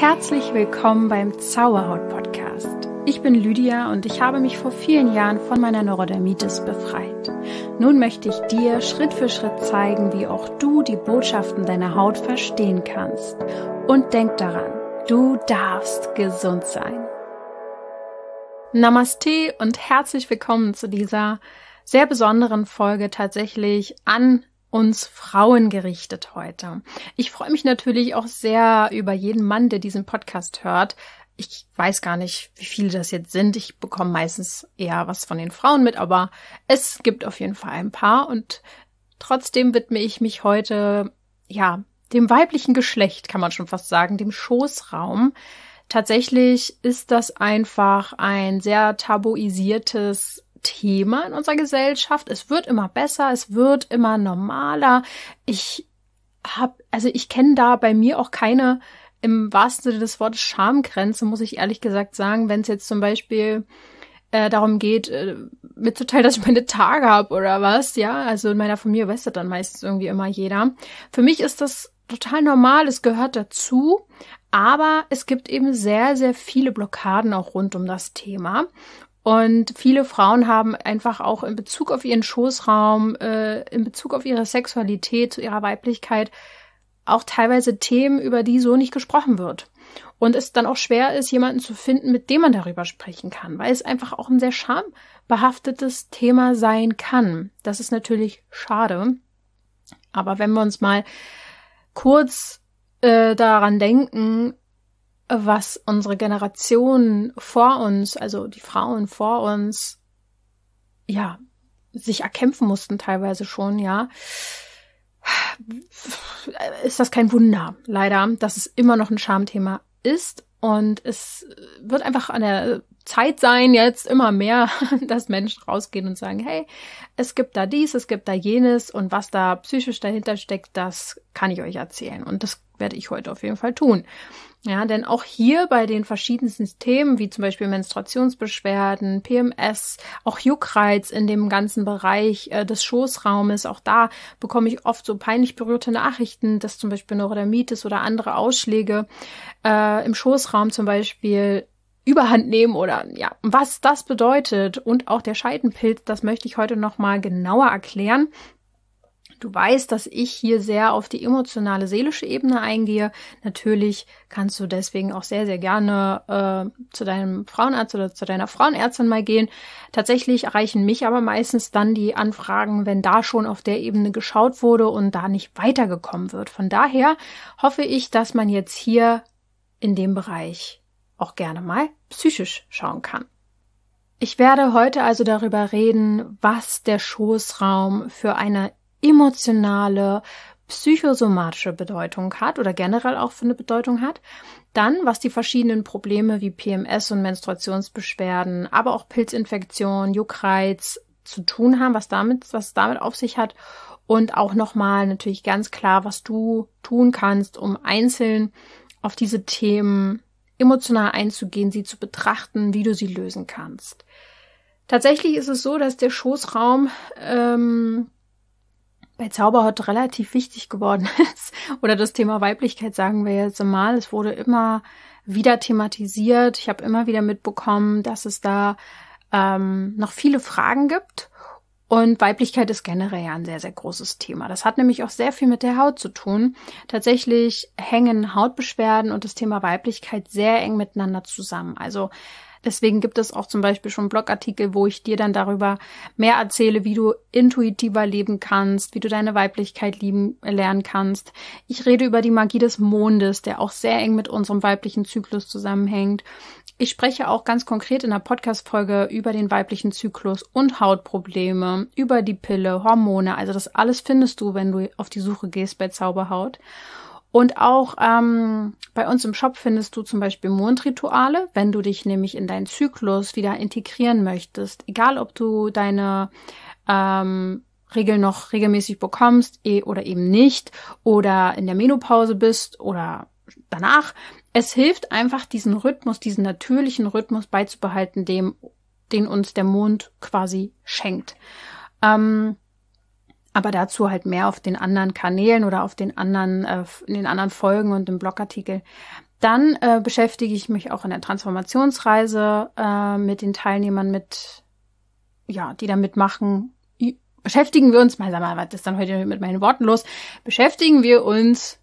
Herzlich willkommen beim Zauberhaut Podcast. Ich bin Lydia und ich habe mich vor vielen Jahren von meiner Neurodermitis befreit. Nun möchte ich dir Schritt für Schritt zeigen, wie auch du die Botschaften deiner Haut verstehen kannst. Und denk daran, du darfst gesund sein. Namaste und herzlich willkommen zu dieser sehr besonderen Folge tatsächlich an uns Frauen gerichtet heute. Ich freue mich natürlich auch sehr über jeden Mann, der diesen Podcast hört. Ich weiß gar nicht, wie viele das jetzt sind. Ich bekomme meistens eher was von den Frauen mit, aber es gibt auf jeden Fall ein paar und trotzdem widme ich mich heute, ja, dem weiblichen Geschlecht, kann man schon fast sagen, dem Schoßraum. Tatsächlich ist das einfach ein sehr tabuisiertes Thema in unserer Gesellschaft. Es wird immer besser, es wird immer normaler. Ich habe, also ich kenne da bei mir auch keine im wahrsten Sinne des Wortes Schamgrenze, muss ich ehrlich gesagt sagen, wenn es jetzt zum Beispiel äh, darum geht, äh, mitzuteilen, dass ich meine Tage habe oder was, ja. Also in meiner Familie weiß das dann meistens irgendwie immer jeder. Für mich ist das total normal, es gehört dazu, aber es gibt eben sehr, sehr viele Blockaden auch rund um das Thema. Und viele Frauen haben einfach auch in Bezug auf ihren Schoßraum, äh, in Bezug auf ihre Sexualität, zu ihrer Weiblichkeit, auch teilweise Themen, über die so nicht gesprochen wird. Und es dann auch schwer ist, jemanden zu finden, mit dem man darüber sprechen kann, weil es einfach auch ein sehr schambehaftetes Thema sein kann. Das ist natürlich schade. Aber wenn wir uns mal kurz äh, daran denken, was unsere Generation vor uns, also die Frauen vor uns, ja, sich erkämpfen mussten teilweise schon, ja, ist das kein Wunder, leider, dass es immer noch ein Schamthema ist. Und es wird einfach an der Zeit sein, jetzt immer mehr, dass Menschen rausgehen und sagen, hey, es gibt da dies, es gibt da jenes und was da psychisch dahinter steckt, das kann ich euch erzählen. Und das werde ich heute auf jeden Fall tun. Ja, denn auch hier bei den verschiedensten Themen, wie zum Beispiel Menstruationsbeschwerden, PMS, auch Juckreiz in dem ganzen Bereich äh, des Schoßraumes, auch da bekomme ich oft so peinlich berührte Nachrichten, dass zum Beispiel Neurodermitis oder andere Ausschläge äh, im Schoßraum zum Beispiel Überhand nehmen oder ja, was das bedeutet und auch der Scheidenpilz, das möchte ich heute nochmal genauer erklären. Du weißt, dass ich hier sehr auf die emotionale, seelische Ebene eingehe. Natürlich kannst du deswegen auch sehr, sehr gerne äh, zu deinem Frauenarzt oder zu deiner Frauenärztin mal gehen. Tatsächlich erreichen mich aber meistens dann die Anfragen, wenn da schon auf der Ebene geschaut wurde und da nicht weitergekommen wird. Von daher hoffe ich, dass man jetzt hier in dem Bereich auch gerne mal psychisch schauen kann. Ich werde heute also darüber reden, was der Schoßraum für eine emotionale, psychosomatische Bedeutung hat oder generell auch für eine Bedeutung hat. Dann, was die verschiedenen Probleme wie PMS und Menstruationsbeschwerden, aber auch Pilzinfektion, Juckreiz zu tun haben, was damit, was damit auf sich hat. Und auch nochmal natürlich ganz klar, was du tun kannst, um einzeln auf diese Themen emotional einzugehen, sie zu betrachten, wie du sie lösen kannst. Tatsächlich ist es so, dass der Schoßraum ähm, bei Zauberhot relativ wichtig geworden ist. Oder das Thema Weiblichkeit sagen wir jetzt mal. Es wurde immer wieder thematisiert. Ich habe immer wieder mitbekommen, dass es da ähm, noch viele Fragen gibt. Und Weiblichkeit ist generell ja ein sehr, sehr großes Thema. Das hat nämlich auch sehr viel mit der Haut zu tun. Tatsächlich hängen Hautbeschwerden und das Thema Weiblichkeit sehr eng miteinander zusammen. Also Deswegen gibt es auch zum Beispiel schon Blogartikel, wo ich dir dann darüber mehr erzähle, wie du intuitiver leben kannst, wie du deine Weiblichkeit lieben, äh, lernen kannst. Ich rede über die Magie des Mondes, der auch sehr eng mit unserem weiblichen Zyklus zusammenhängt. Ich spreche auch ganz konkret in der Podcast-Folge über den weiblichen Zyklus und Hautprobleme, über die Pille, Hormone. Also das alles findest du, wenn du auf die Suche gehst bei Zauberhaut. Und auch ähm, bei uns im Shop findest du zum Beispiel Mondrituale, wenn du dich nämlich in deinen Zyklus wieder integrieren möchtest. Egal, ob du deine ähm, Regeln noch regelmäßig bekommst eh, oder eben nicht oder in der Menopause bist oder danach. Es hilft einfach, diesen Rhythmus, diesen natürlichen Rhythmus beizubehalten, dem, den uns der Mond quasi schenkt. Ähm, aber dazu halt mehr auf den anderen Kanälen oder auf den anderen, äh, in den anderen Folgen und im Blogartikel. Dann äh, beschäftige ich mich auch in der Transformationsreise äh, mit den Teilnehmern, mit ja, die da mitmachen. beschäftigen wir uns mal, sag mal, was ist dann heute mit meinen Worten los? Beschäftigen wir uns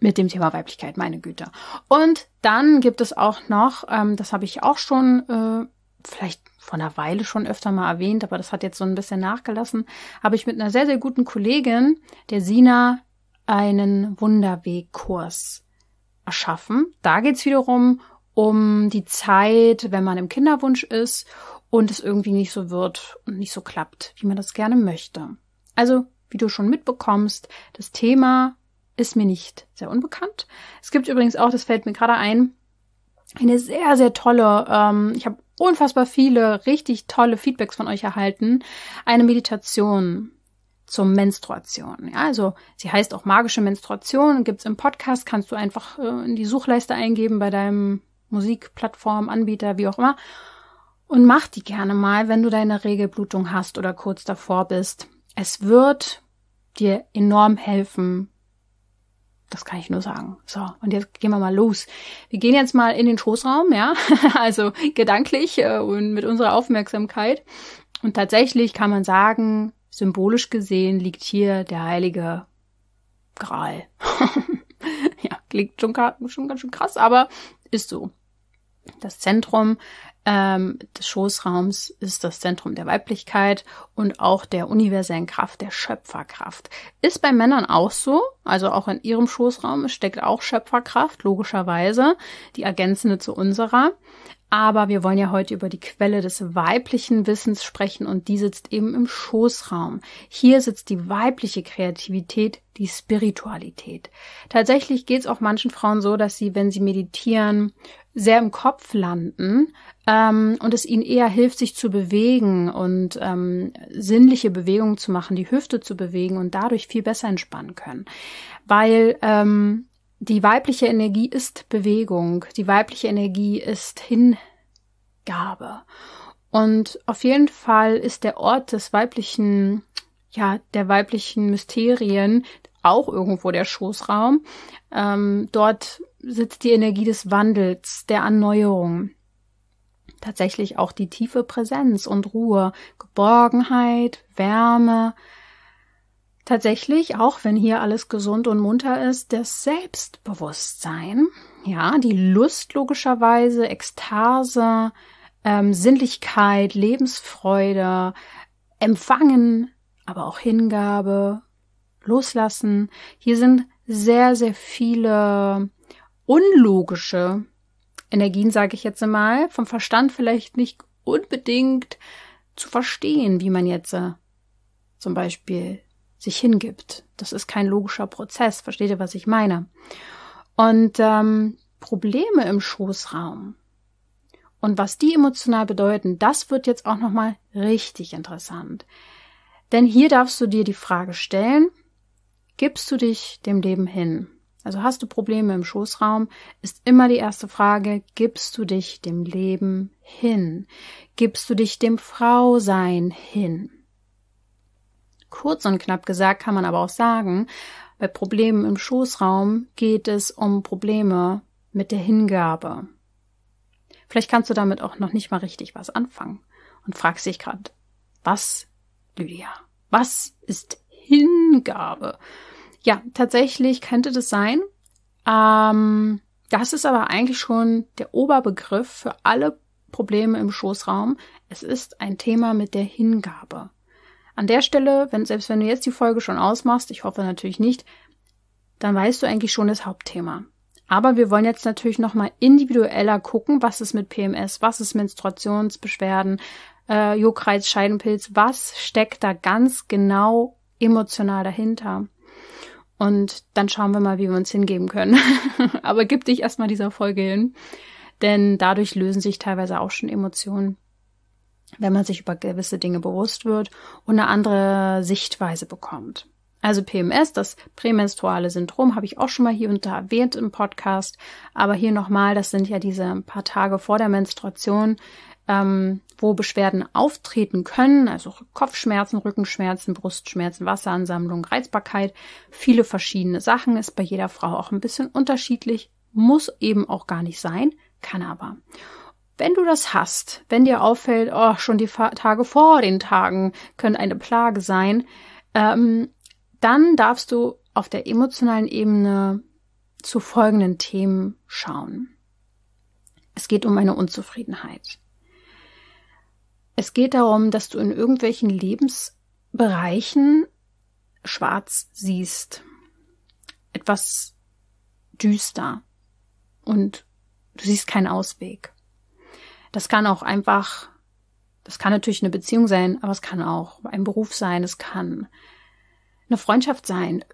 mit dem Thema Weiblichkeit, meine Güte. Und dann gibt es auch noch, ähm, das habe ich auch schon äh, vielleicht vor einer Weile schon öfter mal erwähnt, aber das hat jetzt so ein bisschen nachgelassen, habe ich mit einer sehr, sehr guten Kollegin, der Sina, einen Wunderwegkurs erschaffen. Da geht's wiederum um die Zeit, wenn man im Kinderwunsch ist und es irgendwie nicht so wird und nicht so klappt, wie man das gerne möchte. Also, wie du schon mitbekommst, das Thema ist mir nicht sehr unbekannt. Es gibt übrigens auch, das fällt mir gerade ein, eine sehr, sehr tolle, ähm, ich habe unfassbar viele richtig tolle Feedbacks von euch erhalten, eine Meditation zur Menstruation. Ja, also sie heißt auch magische Menstruation, gibt's im Podcast, kannst du einfach äh, in die Suchleiste eingeben bei deinem Musikplattform, Anbieter, wie auch immer. Und mach die gerne mal, wenn du deine Regelblutung hast oder kurz davor bist. Es wird dir enorm helfen, das kann ich nur sagen. So, und jetzt gehen wir mal los. Wir gehen jetzt mal in den Schoßraum, ja, also gedanklich äh, und mit unserer Aufmerksamkeit. Und tatsächlich kann man sagen, symbolisch gesehen liegt hier der heilige Gral. ja, klingt schon, schon ganz schön krass, aber ist so. Das Zentrum ähm, des Schoßraums ist das Zentrum der Weiblichkeit und auch der universellen Kraft, der Schöpferkraft. Ist bei Männern auch so, also auch in ihrem Schoßraum steckt auch Schöpferkraft, logischerweise, die ergänzende zu unserer. Aber wir wollen ja heute über die Quelle des weiblichen Wissens sprechen und die sitzt eben im Schoßraum. Hier sitzt die weibliche Kreativität, die Spiritualität. Tatsächlich geht es auch manchen Frauen so, dass sie, wenn sie meditieren, sehr im Kopf landen ähm, und es ihnen eher hilft, sich zu bewegen und ähm, sinnliche Bewegungen zu machen, die Hüfte zu bewegen und dadurch viel besser entspannen können. Weil ähm, die weibliche Energie ist Bewegung, die weibliche Energie ist Hingabe. Und auf jeden Fall ist der Ort des weiblichen, ja, der weiblichen Mysterien auch irgendwo der Schoßraum. Ähm, dort sitzt die Energie des Wandels, der Erneuerung. Tatsächlich auch die tiefe Präsenz und Ruhe, Geborgenheit, Wärme, tatsächlich, auch wenn hier alles gesund und munter ist, das Selbstbewusstsein, ja, die Lust logischerweise, Ekstase, ähm, Sinnlichkeit, Lebensfreude, Empfangen, aber auch Hingabe, Loslassen. Hier sind sehr, sehr viele unlogische Energien, sage ich jetzt mal, vom Verstand vielleicht nicht unbedingt zu verstehen, wie man jetzt äh, zum Beispiel sich hingibt. Das ist kein logischer Prozess. Versteht ihr, was ich meine? Und ähm, Probleme im Schoßraum und was die emotional bedeuten, das wird jetzt auch nochmal richtig interessant. Denn hier darfst du dir die Frage stellen, gibst du dich dem Leben hin? Also hast du Probleme im Schoßraum, ist immer die erste Frage, gibst du dich dem Leben hin? Gibst du dich dem Frausein hin? Kurz und knapp gesagt kann man aber auch sagen, bei Problemen im Schoßraum geht es um Probleme mit der Hingabe. Vielleicht kannst du damit auch noch nicht mal richtig was anfangen und fragst dich gerade, was, Lydia, was ist Hingabe? Ja, tatsächlich könnte das sein. Ähm, das ist aber eigentlich schon der Oberbegriff für alle Probleme im Schoßraum. Es ist ein Thema mit der Hingabe. An der Stelle, wenn, selbst wenn du jetzt die Folge schon ausmachst, ich hoffe natürlich nicht, dann weißt du eigentlich schon das Hauptthema. Aber wir wollen jetzt natürlich nochmal individueller gucken, was ist mit PMS, was ist Menstruationsbeschwerden, äh, Juckreiz, Scheidenpilz, was steckt da ganz genau emotional dahinter. Und dann schauen wir mal, wie wir uns hingeben können. Aber gib dich erstmal dieser Folge hin, denn dadurch lösen sich teilweise auch schon Emotionen wenn man sich über gewisse Dinge bewusst wird und eine andere Sichtweise bekommt. Also PMS, das prämenstruale Syndrom, habe ich auch schon mal hier und da erwähnt im Podcast. Aber hier nochmal, das sind ja diese paar Tage vor der Menstruation, ähm, wo Beschwerden auftreten können, also Kopfschmerzen, Rückenschmerzen, Brustschmerzen, Wasseransammlung, Reizbarkeit, viele verschiedene Sachen, ist bei jeder Frau auch ein bisschen unterschiedlich, muss eben auch gar nicht sein, kann aber. Wenn du das hast, wenn dir auffällt, oh, schon die Tage vor den Tagen können eine Plage sein, ähm, dann darfst du auf der emotionalen Ebene zu folgenden Themen schauen. Es geht um eine Unzufriedenheit. Es geht darum, dass du in irgendwelchen Lebensbereichen schwarz siehst. Etwas düster. Und du siehst keinen Ausweg. Das kann auch einfach, das kann natürlich eine Beziehung sein, aber es kann auch ein Beruf sein, es kann eine Freundschaft sein.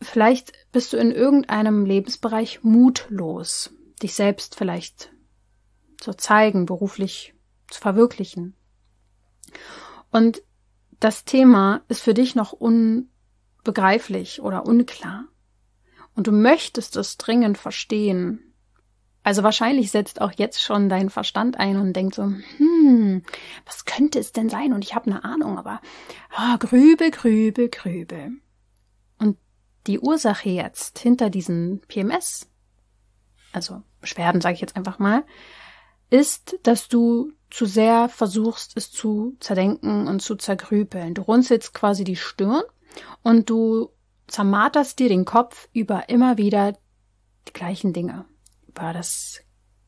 Vielleicht bist du in irgendeinem Lebensbereich mutlos, dich selbst vielleicht zu zeigen, beruflich zu verwirklichen. Und das Thema ist für dich noch unbegreiflich oder unklar. Und du möchtest es dringend verstehen. Also wahrscheinlich setzt auch jetzt schon dein Verstand ein und denkt so, hm, was könnte es denn sein? Und ich habe eine Ahnung, aber oh, grübel, grübel, grübel. Und die Ursache jetzt hinter diesen PMS, also Beschwerden sage ich jetzt einfach mal, ist, dass du zu sehr versuchst, es zu zerdenken und zu zergrübeln. Du runzelst quasi die Stirn und du zermarterst dir den Kopf über immer wieder die gleichen Dinge war das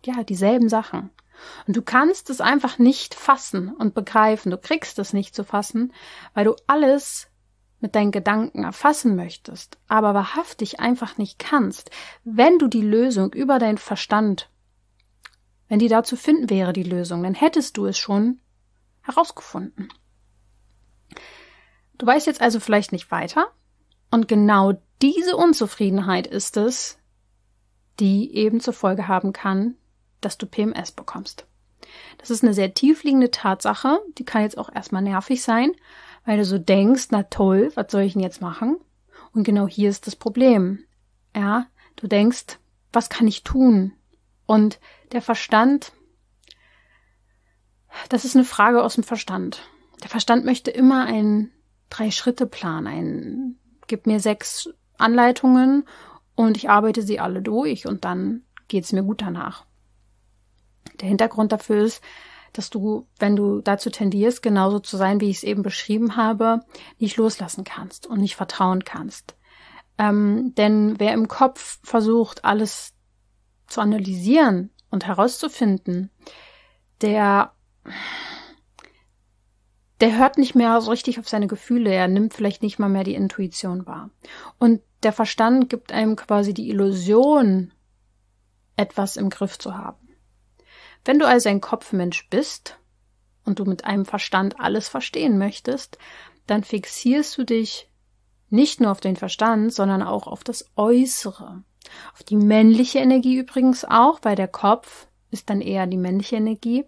ja dieselben Sachen. Und du kannst es einfach nicht fassen und begreifen. Du kriegst es nicht zu fassen, weil du alles mit deinen Gedanken erfassen möchtest, aber wahrhaftig einfach nicht kannst, wenn du die Lösung über deinen Verstand, wenn die dazu finden wäre, die Lösung, dann hättest du es schon herausgefunden. Du weißt jetzt also vielleicht nicht weiter, und genau diese Unzufriedenheit ist es, die eben zur Folge haben kann, dass du PMS bekommst. Das ist eine sehr tiefliegende Tatsache, die kann jetzt auch erstmal nervig sein, weil du so denkst, na toll, was soll ich denn jetzt machen? Und genau hier ist das Problem. Ja, du denkst, was kann ich tun? Und der Verstand, das ist eine Frage aus dem Verstand. Der Verstand möchte immer einen Drei-Schritte-Plan, einen gib mir sechs Anleitungen und ich arbeite sie alle durch und dann geht's mir gut danach. Der Hintergrund dafür ist, dass du, wenn du dazu tendierst, genauso zu sein, wie ich es eben beschrieben habe, nicht loslassen kannst und nicht vertrauen kannst. Ähm, denn wer im Kopf versucht, alles zu analysieren und herauszufinden, der, der hört nicht mehr so richtig auf seine Gefühle, er nimmt vielleicht nicht mal mehr die Intuition wahr. Und der Verstand gibt einem quasi die Illusion, etwas im Griff zu haben. Wenn du also ein Kopfmensch bist und du mit einem Verstand alles verstehen möchtest, dann fixierst du dich nicht nur auf den Verstand, sondern auch auf das Äußere. Auf die männliche Energie übrigens auch, weil der Kopf ist dann eher die männliche Energie.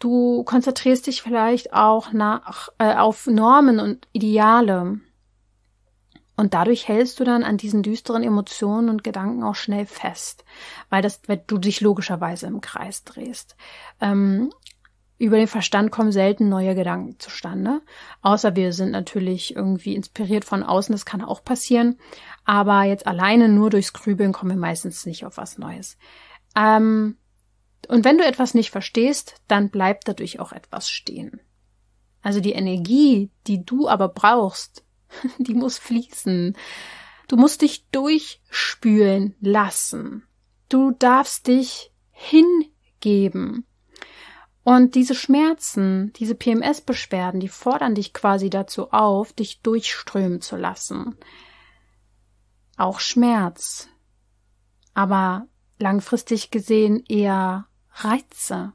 Du konzentrierst dich vielleicht auch nach, äh, auf Normen und Ideale. Und dadurch hältst du dann an diesen düsteren Emotionen und Gedanken auch schnell fest, weil, das, weil du dich logischerweise im Kreis drehst. Ähm, über den Verstand kommen selten neue Gedanken zustande. Außer wir sind natürlich irgendwie inspiriert von außen, das kann auch passieren. Aber jetzt alleine nur durchs Grübeln kommen wir meistens nicht auf was Neues. Ähm, und wenn du etwas nicht verstehst, dann bleibt dadurch auch etwas stehen. Also die Energie, die du aber brauchst, Die muss fließen. Du musst dich durchspülen lassen. Du darfst dich hingeben. Und diese Schmerzen, diese PMS-Beschwerden, die fordern dich quasi dazu auf, dich durchströmen zu lassen. Auch Schmerz. Aber langfristig gesehen eher Reize.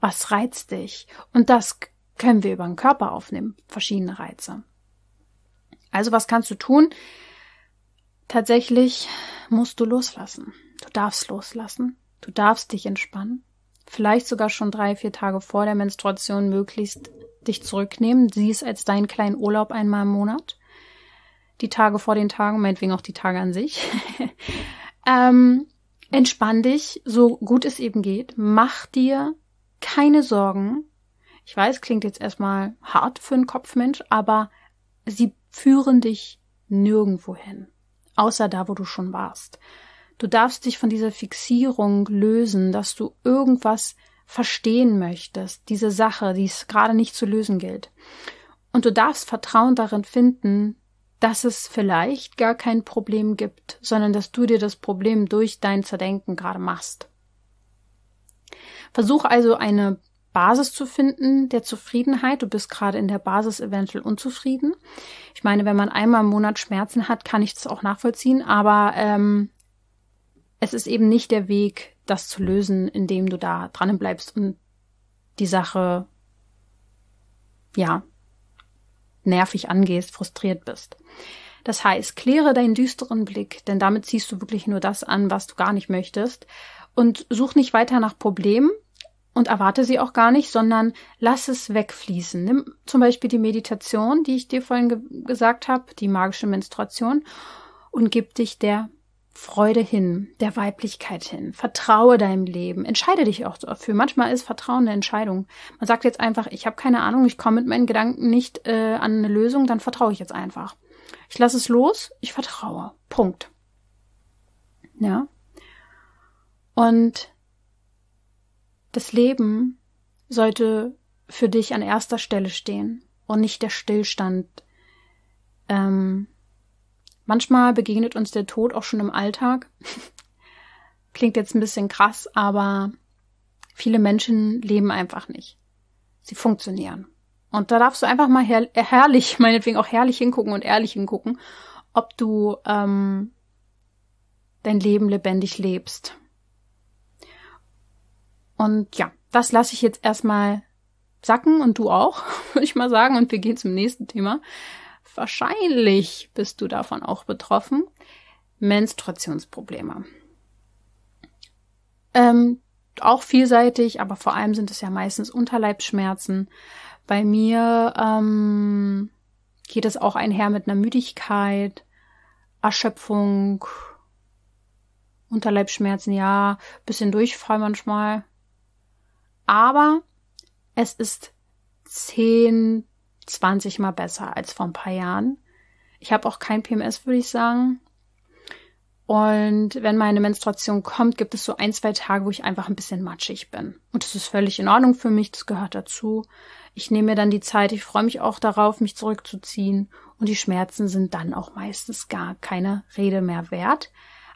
Was reizt dich? Und das können wir über den Körper aufnehmen, verschiedene Reize. Also was kannst du tun? Tatsächlich musst du loslassen. Du darfst loslassen. Du darfst dich entspannen. Vielleicht sogar schon drei, vier Tage vor der Menstruation möglichst dich zurücknehmen. Sieh es als deinen kleinen Urlaub einmal im Monat. Die Tage vor den Tagen, meinetwegen auch die Tage an sich. ähm, entspann dich, so gut es eben geht. Mach dir keine Sorgen. Ich weiß, klingt jetzt erstmal hart für einen Kopfmensch, aber sie führen dich nirgendwo hin, außer da, wo du schon warst. Du darfst dich von dieser Fixierung lösen, dass du irgendwas verstehen möchtest, diese Sache, die es gerade nicht zu lösen gilt. Und du darfst Vertrauen darin finden, dass es vielleicht gar kein Problem gibt, sondern dass du dir das Problem durch dein Zerdenken gerade machst. Versuch also eine Basis zu finden der Zufriedenheit. Du bist gerade in der Basis eventuell unzufrieden. Ich meine, wenn man einmal im Monat Schmerzen hat, kann ich das auch nachvollziehen, aber ähm, es ist eben nicht der Weg, das zu lösen, indem du da dran bleibst und die Sache ja nervig angehst, frustriert bist. Das heißt, kläre deinen düsteren Blick, denn damit ziehst du wirklich nur das an, was du gar nicht möchtest. Und such nicht weiter nach Problemen, und erwarte sie auch gar nicht, sondern lass es wegfließen. Nimm zum Beispiel die Meditation, die ich dir vorhin ge gesagt habe, die magische Menstruation, und gib dich der Freude hin, der Weiblichkeit hin. Vertraue deinem Leben. Entscheide dich auch dafür. Manchmal ist Vertrauen eine Entscheidung. Man sagt jetzt einfach, ich habe keine Ahnung, ich komme mit meinen Gedanken nicht äh, an eine Lösung, dann vertraue ich jetzt einfach. Ich lasse es los, ich vertraue. Punkt. Ja. Und das Leben sollte für dich an erster Stelle stehen und nicht der Stillstand. Ähm, manchmal begegnet uns der Tod auch schon im Alltag. Klingt jetzt ein bisschen krass, aber viele Menschen leben einfach nicht. Sie funktionieren. Und da darfst du einfach mal herr äh, herrlich, meinetwegen auch herrlich hingucken und ehrlich hingucken, ob du ähm, dein Leben lebendig lebst. Und ja, das lasse ich jetzt erstmal sacken und du auch, würde ich mal sagen. Und wir gehen zum nächsten Thema. Wahrscheinlich bist du davon auch betroffen. Menstruationsprobleme. Ähm, auch vielseitig, aber vor allem sind es ja meistens Unterleibsschmerzen. Bei mir ähm, geht es auch einher mit einer Müdigkeit, Erschöpfung, Unterleibsschmerzen, ja, bisschen Durchfall manchmal, aber es ist 10, 20 mal besser als vor ein paar Jahren. Ich habe auch kein PMS, würde ich sagen. Und wenn meine Menstruation kommt, gibt es so ein, zwei Tage, wo ich einfach ein bisschen matschig bin. Und das ist völlig in Ordnung für mich, das gehört dazu. Ich nehme mir dann die Zeit, ich freue mich auch darauf, mich zurückzuziehen. Und die Schmerzen sind dann auch meistens gar keine Rede mehr wert.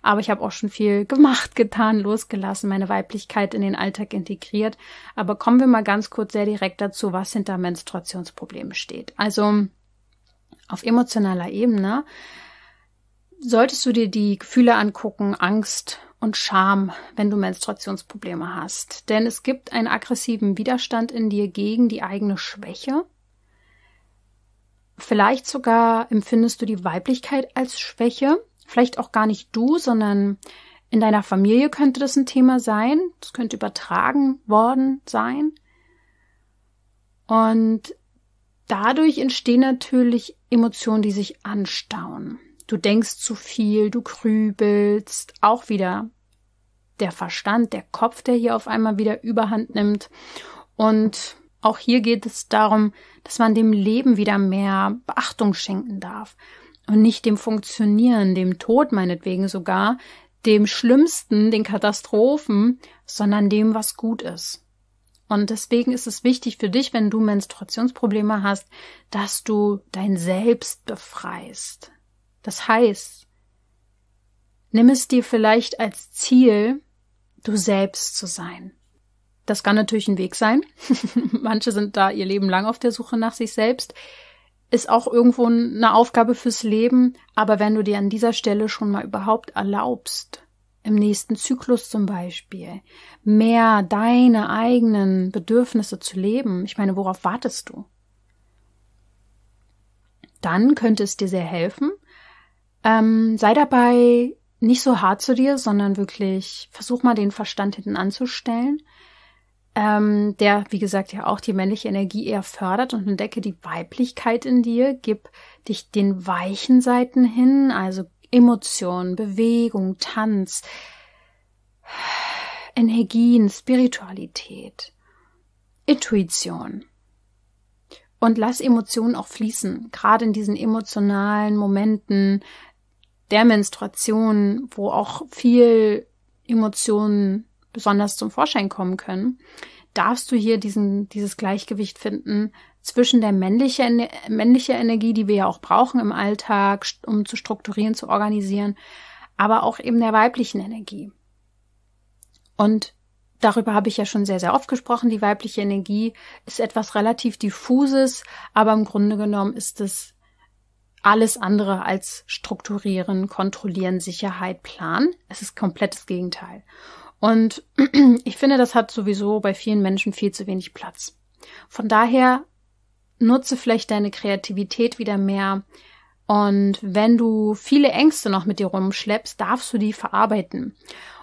Aber ich habe auch schon viel gemacht, getan, losgelassen, meine Weiblichkeit in den Alltag integriert. Aber kommen wir mal ganz kurz sehr direkt dazu, was hinter Menstruationsproblemen steht. Also auf emotionaler Ebene solltest du dir die Gefühle angucken, Angst und Scham, wenn du Menstruationsprobleme hast. Denn es gibt einen aggressiven Widerstand in dir gegen die eigene Schwäche. Vielleicht sogar empfindest du die Weiblichkeit als Schwäche, vielleicht auch gar nicht du, sondern in deiner Familie könnte das ein Thema sein. Das könnte übertragen worden sein. Und dadurch entstehen natürlich Emotionen, die sich anstauen. Du denkst zu viel, du grübelst, auch wieder der Verstand, der Kopf, der hier auf einmal wieder überhand nimmt. Und auch hier geht es darum, dass man dem Leben wieder mehr Beachtung schenken darf, und nicht dem Funktionieren, dem Tod meinetwegen sogar, dem Schlimmsten, den Katastrophen, sondern dem, was gut ist. Und deswegen ist es wichtig für dich, wenn du Menstruationsprobleme hast, dass du dein Selbst befreist. Das heißt, nimm es dir vielleicht als Ziel, du selbst zu sein. Das kann natürlich ein Weg sein. Manche sind da ihr Leben lang auf der Suche nach sich selbst ist auch irgendwo eine Aufgabe fürs Leben. Aber wenn du dir an dieser Stelle schon mal überhaupt erlaubst, im nächsten Zyklus zum Beispiel, mehr deine eigenen Bedürfnisse zu leben, ich meine, worauf wartest du? Dann könnte es dir sehr helfen. Ähm, sei dabei nicht so hart zu dir, sondern wirklich versuch mal den Verstand hinten anzustellen ähm, der, wie gesagt, ja auch die männliche Energie eher fördert und entdecke die Weiblichkeit in dir, gib dich den weichen Seiten hin, also Emotionen, Bewegung, Tanz, Energien, Spiritualität, Intuition. Und lass Emotionen auch fließen, gerade in diesen emotionalen Momenten der Menstruation, wo auch viel Emotionen besonders zum Vorschein kommen können, darfst du hier diesen, dieses Gleichgewicht finden zwischen der männlichen männliche Energie, die wir ja auch brauchen im Alltag, um zu strukturieren, zu organisieren, aber auch eben der weiblichen Energie. Und darüber habe ich ja schon sehr, sehr oft gesprochen. Die weibliche Energie ist etwas relativ diffuses, aber im Grunde genommen ist es alles andere als strukturieren, kontrollieren, Sicherheit, Plan. Es ist komplettes Gegenteil. Und ich finde, das hat sowieso bei vielen Menschen viel zu wenig Platz. Von daher nutze vielleicht deine Kreativität wieder mehr. Und wenn du viele Ängste noch mit dir rumschleppst, darfst du die verarbeiten.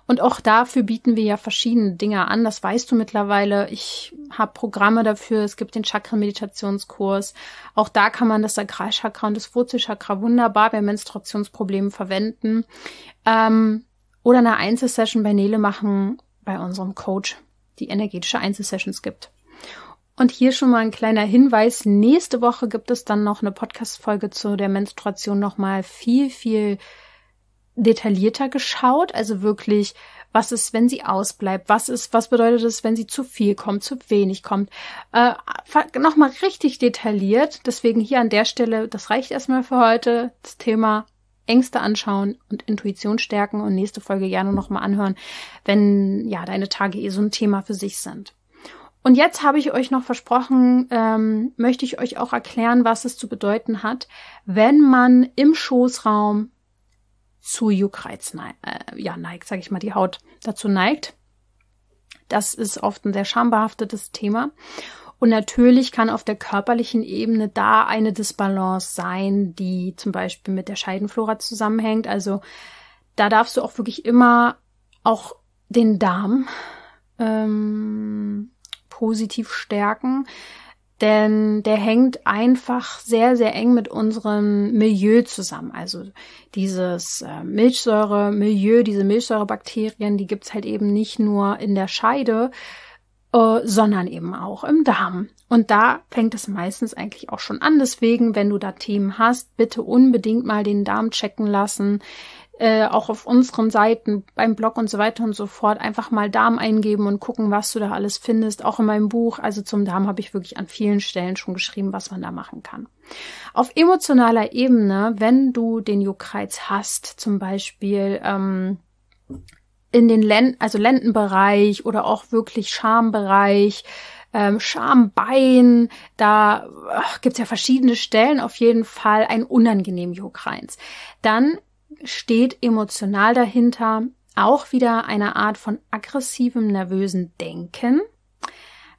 Und auch dafür bieten wir ja verschiedene Dinge an. Das weißt du mittlerweile. Ich habe Programme dafür. Es gibt den Chakra-Meditationskurs. Auch da kann man das Sakralchakra und das Wurzelchakra wunderbar bei Menstruationsproblemen verwenden. Ähm, oder eine Einzelsession bei Nele machen, bei unserem Coach, die energetische Einzelsessions gibt. Und hier schon mal ein kleiner Hinweis. Nächste Woche gibt es dann noch eine Podcast-Folge zu der Menstruation nochmal viel, viel detaillierter geschaut. Also wirklich, was ist, wenn sie ausbleibt? Was ist, was bedeutet es, wenn sie zu viel kommt, zu wenig kommt? Äh, nochmal richtig detailliert. Deswegen hier an der Stelle, das reicht erstmal für heute. Das Thema Ängste anschauen und Intuition stärken und nächste Folge gerne nochmal anhören, wenn ja deine Tage eh so ein Thema für sich sind. Und jetzt habe ich euch noch versprochen, ähm, möchte ich euch auch erklären, was es zu bedeuten hat, wenn man im Schoßraum zu Juckreiz neigt, äh, ja, neigt, sage ich mal, die Haut dazu neigt. Das ist oft ein sehr schambehaftetes Thema. Und natürlich kann auf der körperlichen Ebene da eine Disbalance sein, die zum Beispiel mit der Scheidenflora zusammenhängt. Also da darfst du auch wirklich immer auch den Darm ähm, positiv stärken, denn der hängt einfach sehr, sehr eng mit unserem Milieu zusammen. Also dieses äh, Milchsäure-Milieu, diese Milchsäurebakterien, die gibt's halt eben nicht nur in der Scheide, äh, sondern eben auch im Darm. Und da fängt es meistens eigentlich auch schon an. Deswegen, wenn du da Themen hast, bitte unbedingt mal den Darm checken lassen. Äh, auch auf unseren Seiten, beim Blog und so weiter und so fort, einfach mal Darm eingeben und gucken, was du da alles findest. Auch in meinem Buch, also zum Darm habe ich wirklich an vielen Stellen schon geschrieben, was man da machen kann. Auf emotionaler Ebene, wenn du den Juckreiz hast, zum Beispiel ähm, in den Lenden, also Lendenbereich oder auch wirklich Schambereich, ähm, Schambein, da ach, gibt's ja verschiedene Stellen, auf jeden Fall ein unangenehmen Juckreiz. Dann steht emotional dahinter auch wieder eine Art von aggressivem, nervösen Denken.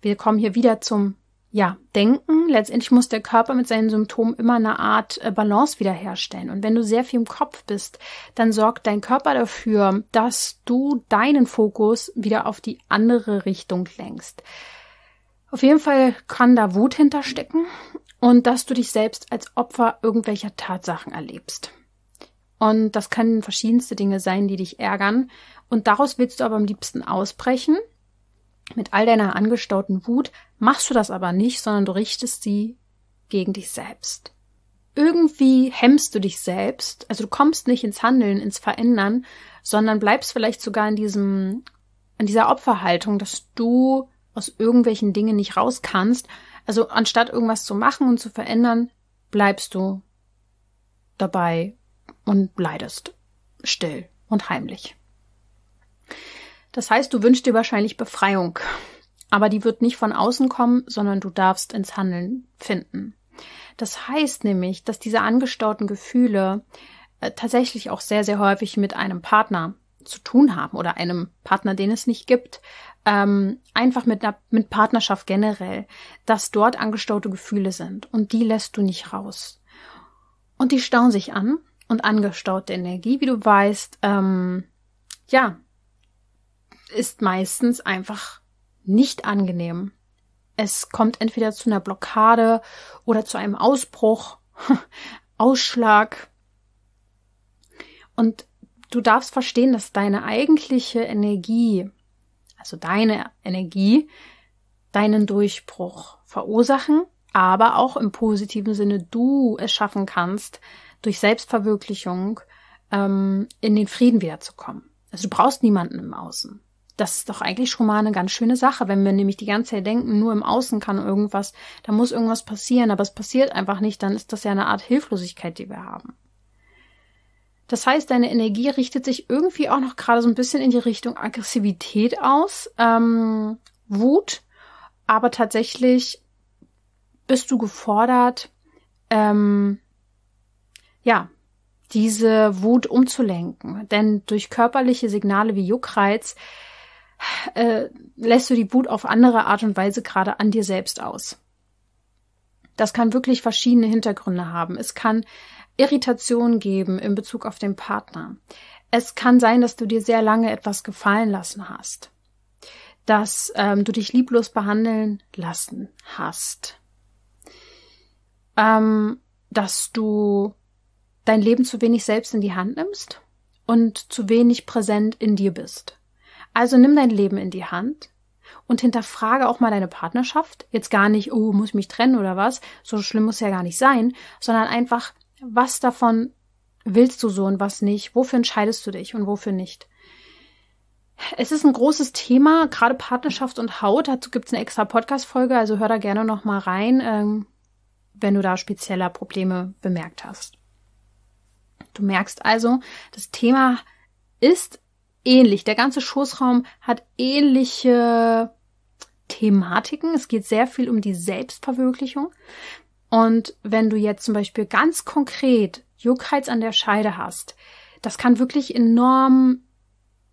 Wir kommen hier wieder zum ja, denken. Letztendlich muss der Körper mit seinen Symptomen immer eine Art äh, Balance wiederherstellen. Und wenn du sehr viel im Kopf bist, dann sorgt dein Körper dafür, dass du deinen Fokus wieder auf die andere Richtung lenkst. Auf jeden Fall kann da Wut hinterstecken und dass du dich selbst als Opfer irgendwelcher Tatsachen erlebst. Und das können verschiedenste Dinge sein, die dich ärgern. Und daraus willst du aber am liebsten ausbrechen – mit all deiner angestauten Wut machst du das aber nicht, sondern du richtest sie gegen dich selbst. Irgendwie hemmst du dich selbst, also du kommst nicht ins Handeln, ins Verändern, sondern bleibst vielleicht sogar in diesem, in dieser Opferhaltung, dass du aus irgendwelchen Dingen nicht raus kannst. Also anstatt irgendwas zu machen und zu verändern, bleibst du dabei und leidest still und heimlich. Das heißt, du wünschst dir wahrscheinlich Befreiung. Aber die wird nicht von außen kommen, sondern du darfst ins Handeln finden. Das heißt nämlich, dass diese angestauten Gefühle äh, tatsächlich auch sehr, sehr häufig mit einem Partner zu tun haben oder einem Partner, den es nicht gibt. Ähm, einfach mit, einer, mit Partnerschaft generell, dass dort angestaute Gefühle sind und die lässt du nicht raus. Und die stauen sich an und angestaute Energie, wie du weißt, ähm, ja, ist meistens einfach nicht angenehm. Es kommt entweder zu einer Blockade oder zu einem Ausbruch, Ausschlag. Und du darfst verstehen, dass deine eigentliche Energie, also deine Energie, deinen Durchbruch verursachen, aber auch im positiven Sinne du es schaffen kannst, durch Selbstverwirklichung ähm, in den Frieden wiederzukommen. Also du brauchst niemanden im Außen das ist doch eigentlich schon mal eine ganz schöne Sache, wenn wir nämlich die ganze Zeit denken, nur im Außen kann irgendwas, da muss irgendwas passieren, aber es passiert einfach nicht, dann ist das ja eine Art Hilflosigkeit, die wir haben. Das heißt, deine Energie richtet sich irgendwie auch noch gerade so ein bisschen in die Richtung Aggressivität aus, ähm, Wut, aber tatsächlich bist du gefordert, ähm, ja, diese Wut umzulenken. Denn durch körperliche Signale wie Juckreiz äh, lässt du die Wut auf andere Art und Weise gerade an dir selbst aus. Das kann wirklich verschiedene Hintergründe haben. Es kann Irritation geben in Bezug auf den Partner. Es kann sein, dass du dir sehr lange etwas gefallen lassen hast. Dass ähm, du dich lieblos behandeln lassen hast. Ähm, dass du dein Leben zu wenig selbst in die Hand nimmst und zu wenig präsent in dir bist. Also nimm dein Leben in die Hand und hinterfrage auch mal deine Partnerschaft. Jetzt gar nicht, oh, muss ich mich trennen oder was? So schlimm muss ja gar nicht sein, sondern einfach, was davon willst du so und was nicht? Wofür entscheidest du dich und wofür nicht? Es ist ein großes Thema, gerade Partnerschaft und Haut. Dazu gibt es eine extra Podcast-Folge, also hör da gerne nochmal rein, ähm, wenn du da spezieller Probleme bemerkt hast. Du merkst also, das Thema ist ähnlich. Der ganze Schoßraum hat ähnliche Thematiken. Es geht sehr viel um die Selbstverwirklichung. Und wenn du jetzt zum Beispiel ganz konkret Juckreiz an der Scheide hast, das kann wirklich enorm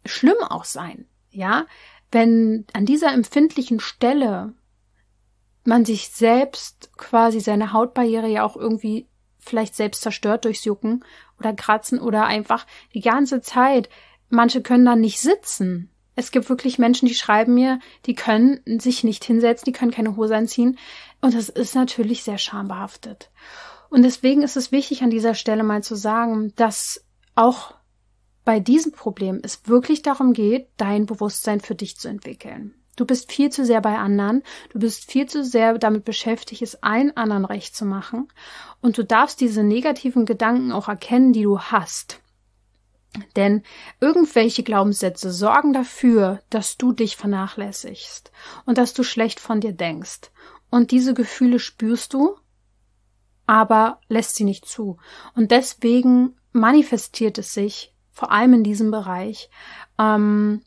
schlimm auch sein. Ja, wenn an dieser empfindlichen Stelle man sich selbst quasi seine Hautbarriere ja auch irgendwie vielleicht selbst zerstört durchs Jucken oder Kratzen oder einfach die ganze Zeit manche können dann nicht sitzen. Es gibt wirklich Menschen, die schreiben mir, die können sich nicht hinsetzen, die können keine Hose anziehen. Und das ist natürlich sehr schambehaftet. Und deswegen ist es wichtig, an dieser Stelle mal zu sagen, dass auch bei diesem Problem es wirklich darum geht, dein Bewusstsein für dich zu entwickeln. Du bist viel zu sehr bei anderen, du bist viel zu sehr damit beschäftigt, es allen anderen recht zu machen, und du darfst diese negativen Gedanken auch erkennen, die du hast. Denn irgendwelche Glaubenssätze sorgen dafür, dass du dich vernachlässigst und dass du schlecht von dir denkst. Und diese Gefühle spürst du, aber lässt sie nicht zu. Und deswegen manifestiert es sich, vor allem in diesem Bereich, ähm,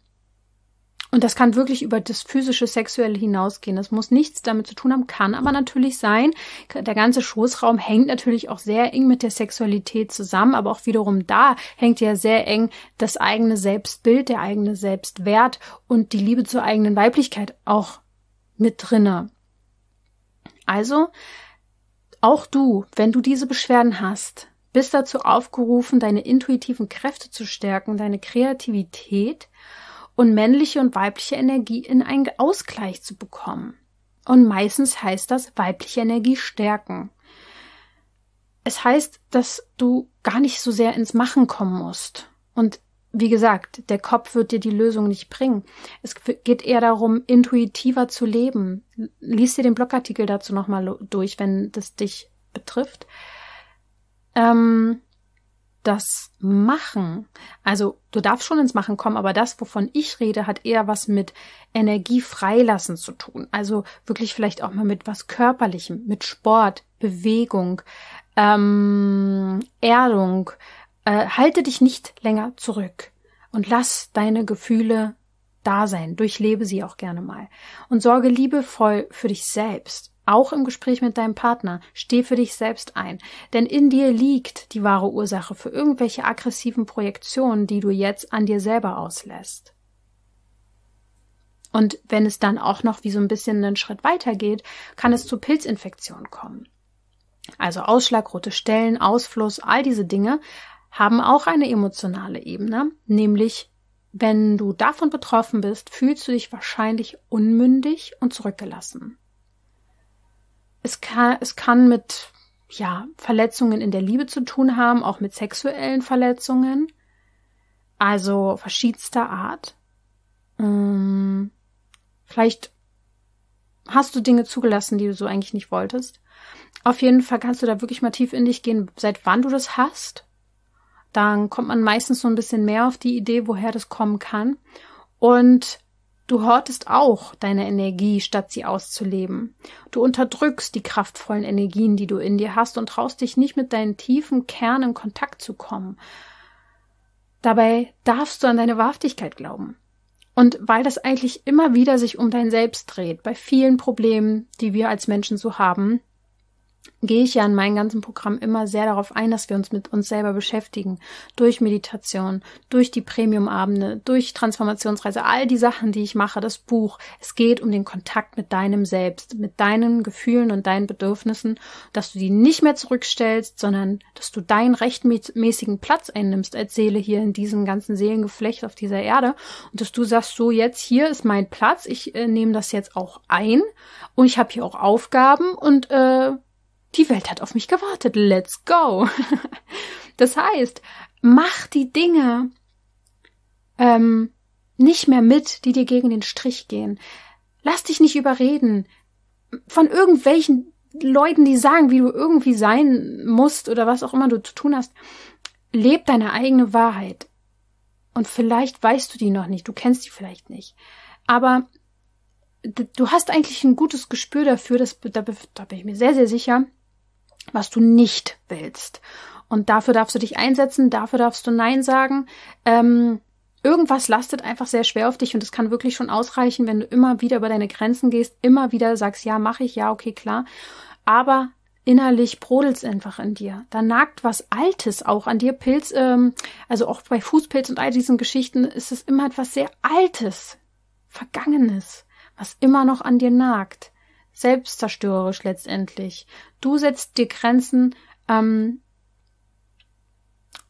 und das kann wirklich über das physische Sexuelle hinausgehen. Das muss nichts damit zu tun haben, kann aber natürlich sein. Der ganze Schoßraum hängt natürlich auch sehr eng mit der Sexualität zusammen, aber auch wiederum da hängt ja sehr eng das eigene Selbstbild, der eigene Selbstwert und die Liebe zur eigenen Weiblichkeit auch mit drinne. Also, auch du, wenn du diese Beschwerden hast, bist dazu aufgerufen, deine intuitiven Kräfte zu stärken, deine Kreativität und männliche und weibliche Energie in einen Ausgleich zu bekommen. Und meistens heißt das weibliche Energie stärken. Es heißt, dass du gar nicht so sehr ins Machen kommen musst. Und wie gesagt, der Kopf wird dir die Lösung nicht bringen. Es geht eher darum, intuitiver zu leben. Lies dir den Blogartikel dazu nochmal durch, wenn das dich betrifft. Ähm, das Machen, also du darfst schon ins Machen kommen, aber das, wovon ich rede, hat eher was mit Energie freilassen zu tun. Also wirklich vielleicht auch mal mit was Körperlichem, mit Sport, Bewegung, ähm, Erdung. Äh, halte dich nicht länger zurück und lass deine Gefühle da sein. Durchlebe sie auch gerne mal und sorge liebevoll für dich selbst auch im Gespräch mit deinem Partner, steh für dich selbst ein. Denn in dir liegt die wahre Ursache für irgendwelche aggressiven Projektionen, die du jetzt an dir selber auslässt. Und wenn es dann auch noch wie so ein bisschen einen Schritt weitergeht, kann es zu Pilzinfektionen kommen. Also Ausschlag, rote Stellen, Ausfluss, all diese Dinge haben auch eine emotionale Ebene, nämlich wenn du davon betroffen bist, fühlst du dich wahrscheinlich unmündig und zurückgelassen es kann, es kann mit ja, Verletzungen in der Liebe zu tun haben, auch mit sexuellen Verletzungen, also verschiedenster Art. Ähm, vielleicht hast du Dinge zugelassen, die du so eigentlich nicht wolltest. Auf jeden Fall kannst du da wirklich mal tief in dich gehen, seit wann du das hast. Dann kommt man meistens so ein bisschen mehr auf die Idee, woher das kommen kann. Und Du hortest auch deine Energie, statt sie auszuleben. Du unterdrückst die kraftvollen Energien, die du in dir hast und traust dich nicht mit deinen tiefen Kern in Kontakt zu kommen. Dabei darfst du an deine Wahrhaftigkeit glauben. Und weil das eigentlich immer wieder sich um dein Selbst dreht, bei vielen Problemen, die wir als Menschen so haben, gehe ich ja in meinem ganzen Programm immer sehr darauf ein, dass wir uns mit uns selber beschäftigen. Durch Meditation, durch die Premium-Abende, durch Transformationsreise, all die Sachen, die ich mache, das Buch. Es geht um den Kontakt mit deinem Selbst, mit deinen Gefühlen und deinen Bedürfnissen, dass du die nicht mehr zurückstellst, sondern dass du deinen rechtmäßigen Platz einnimmst als Seele hier in diesem ganzen Seelengeflecht auf dieser Erde und dass du sagst, so jetzt hier ist mein Platz, ich äh, nehme das jetzt auch ein und ich habe hier auch Aufgaben und äh, die Welt hat auf mich gewartet. Let's go. das heißt, mach die Dinge ähm, nicht mehr mit, die dir gegen den Strich gehen. Lass dich nicht überreden von irgendwelchen Leuten, die sagen, wie du irgendwie sein musst oder was auch immer du zu tun hast. Leb deine eigene Wahrheit. Und vielleicht weißt du die noch nicht, du kennst die vielleicht nicht. Aber du hast eigentlich ein gutes Gespür dafür, das, da, da bin ich mir sehr, sehr sicher, was du nicht willst. Und dafür darfst du dich einsetzen, dafür darfst du Nein sagen. Ähm, irgendwas lastet einfach sehr schwer auf dich und es kann wirklich schon ausreichen, wenn du immer wieder über deine Grenzen gehst, immer wieder sagst, ja, mache ich, ja, okay, klar. Aber innerlich brodelt's einfach in dir. Da nagt was Altes auch an dir. Pilz, ähm, also auch bei Fußpilz und all diesen Geschichten ist es immer etwas sehr Altes, Vergangenes, was immer noch an dir nagt selbstzerstörerisch letztendlich. Du setzt dir Grenzen, ähm,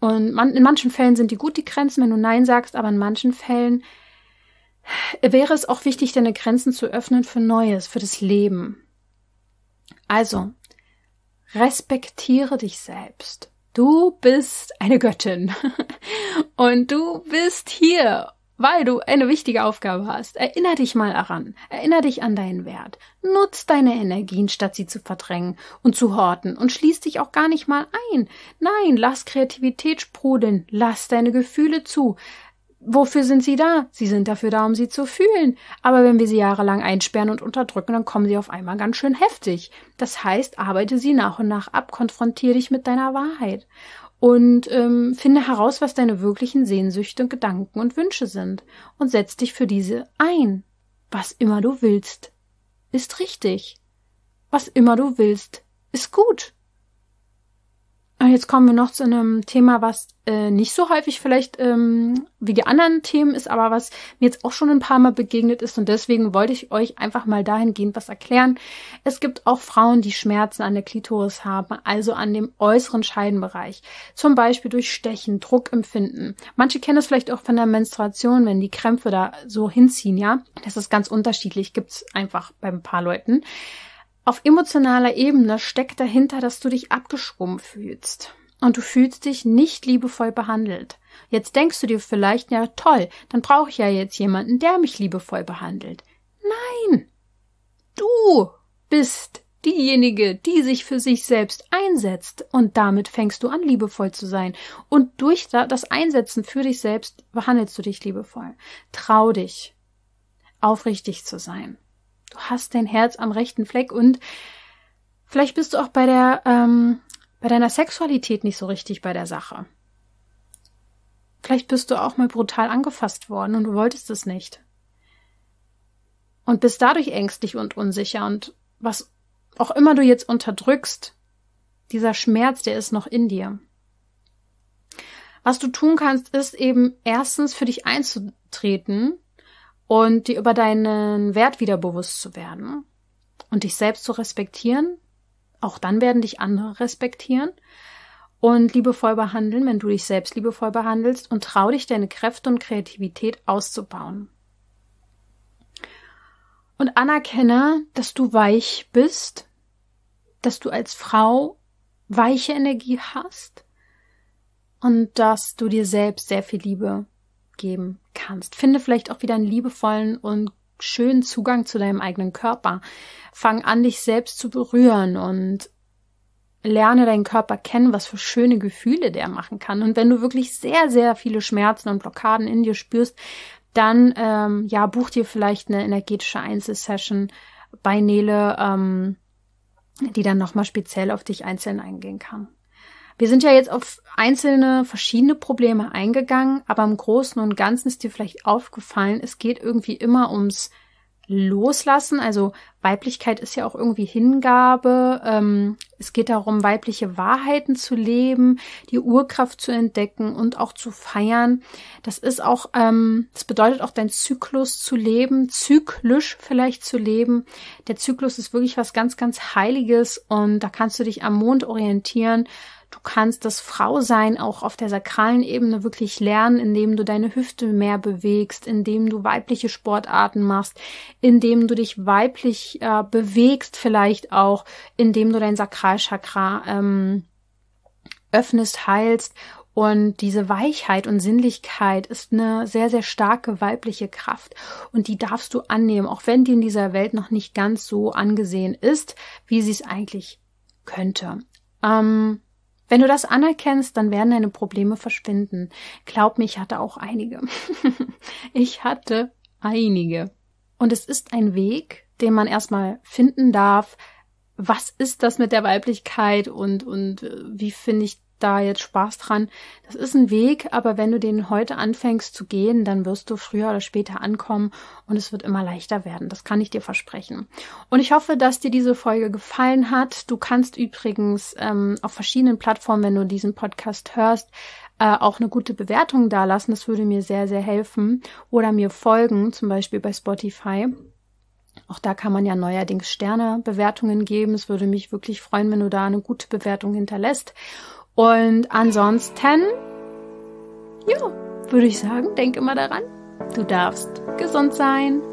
und man, in manchen Fällen sind die gut, die Grenzen, wenn du Nein sagst, aber in manchen Fällen wäre es auch wichtig, deine Grenzen zu öffnen für Neues, für das Leben. Also, respektiere dich selbst. Du bist eine Göttin und du bist hier weil du eine wichtige Aufgabe hast. Erinner dich mal daran. Erinner dich an deinen Wert. Nutz deine Energien, statt sie zu verdrängen und zu horten und schließ dich auch gar nicht mal ein. Nein, lass Kreativität sprudeln. Lass deine Gefühle zu. Wofür sind sie da? Sie sind dafür da, um sie zu fühlen. Aber wenn wir sie jahrelang einsperren und unterdrücken, dann kommen sie auf einmal ganz schön heftig. Das heißt, arbeite sie nach und nach ab, konfrontiere dich mit deiner Wahrheit und ähm, finde heraus, was deine wirklichen Sehnsüchte, und Gedanken und Wünsche sind und setz dich für diese ein. Was immer du willst, ist richtig. Was immer du willst, ist gut. Und ah, jetzt kommen wir noch zu einem Thema, was äh, nicht so häufig vielleicht ähm, wie die anderen Themen ist, aber was mir jetzt auch schon ein paar Mal begegnet ist. Und deswegen wollte ich euch einfach mal dahingehend was erklären. Es gibt auch Frauen, die Schmerzen an der Klitoris haben, also an dem äußeren Scheidenbereich. Zum Beispiel durch Stechen, Druck empfinden. Manche kennen es vielleicht auch von der Menstruation, wenn die Krämpfe da so hinziehen, ja. Das ist ganz unterschiedlich, gibt's einfach bei ein paar Leuten. Auf emotionaler Ebene steckt dahinter, dass du dich abgeschwommen fühlst und du fühlst dich nicht liebevoll behandelt. Jetzt denkst du dir vielleicht, ja toll, dann brauche ich ja jetzt jemanden, der mich liebevoll behandelt. Nein! Du bist diejenige, die sich für sich selbst einsetzt und damit fängst du an, liebevoll zu sein. Und durch das Einsetzen für dich selbst behandelst du dich liebevoll. Trau dich, aufrichtig zu sein du hast dein Herz am rechten Fleck und vielleicht bist du auch bei der, ähm, bei deiner Sexualität nicht so richtig bei der Sache. Vielleicht bist du auch mal brutal angefasst worden und du wolltest es nicht. Und bist dadurch ängstlich und unsicher und was auch immer du jetzt unterdrückst, dieser Schmerz, der ist noch in dir. Was du tun kannst, ist eben erstens für dich einzutreten und dir über deinen Wert wieder bewusst zu werden und dich selbst zu respektieren. Auch dann werden dich andere respektieren und liebevoll behandeln, wenn du dich selbst liebevoll behandelst und trau dich, deine Kräfte und Kreativität auszubauen. Und anerkenne, dass du weich bist, dass du als Frau weiche Energie hast und dass du dir selbst sehr viel Liebe geben kannst. Finde vielleicht auch wieder einen liebevollen und schönen Zugang zu deinem eigenen Körper. Fang an, dich selbst zu berühren und lerne deinen Körper kennen, was für schöne Gefühle der machen kann. Und wenn du wirklich sehr, sehr viele Schmerzen und Blockaden in dir spürst, dann ähm, ja, buch dir vielleicht eine energetische Einzelsession bei Nele, ähm, die dann nochmal speziell auf dich einzeln eingehen kann. Wir sind ja jetzt auf einzelne verschiedene Probleme eingegangen, aber im Großen und Ganzen ist dir vielleicht aufgefallen, es geht irgendwie immer ums Loslassen. Also Weiblichkeit ist ja auch irgendwie Hingabe. Ähm, es geht darum, weibliche Wahrheiten zu leben, die Urkraft zu entdecken und auch zu feiern. Das ist auch, ähm, das bedeutet auch, dein Zyklus zu leben, zyklisch vielleicht zu leben. Der Zyklus ist wirklich was ganz, ganz Heiliges und da kannst du dich am Mond orientieren. Du kannst das Frausein auch auf der sakralen Ebene wirklich lernen, indem du deine Hüfte mehr bewegst, indem du weibliche Sportarten machst, indem du dich weiblich äh, bewegst vielleicht auch, indem du dein Sakralchakra ähm, öffnest, heilst und diese Weichheit und Sinnlichkeit ist eine sehr, sehr starke weibliche Kraft. Und die darfst du annehmen, auch wenn die in dieser Welt noch nicht ganz so angesehen ist, wie sie es eigentlich könnte. Ähm, wenn du das anerkennst, dann werden deine Probleme verschwinden. Glaub mir, ich hatte auch einige. ich hatte einige. Und es ist ein Weg, den man erstmal finden darf. Was ist das mit der Weiblichkeit und, und äh, wie finde ich da jetzt Spaß dran. Das ist ein Weg, aber wenn du den heute anfängst zu gehen, dann wirst du früher oder später ankommen und es wird immer leichter werden. Das kann ich dir versprechen. Und ich hoffe, dass dir diese Folge gefallen hat. Du kannst übrigens ähm, auf verschiedenen Plattformen, wenn du diesen Podcast hörst, äh, auch eine gute Bewertung dalassen. Das würde mir sehr, sehr helfen. Oder mir folgen, zum Beispiel bei Spotify. Auch da kann man ja neuerdings Sternebewertungen geben. Es würde mich wirklich freuen, wenn du da eine gute Bewertung hinterlässt. Und ansonsten, ja, würde ich sagen, denk immer daran, du darfst gesund sein.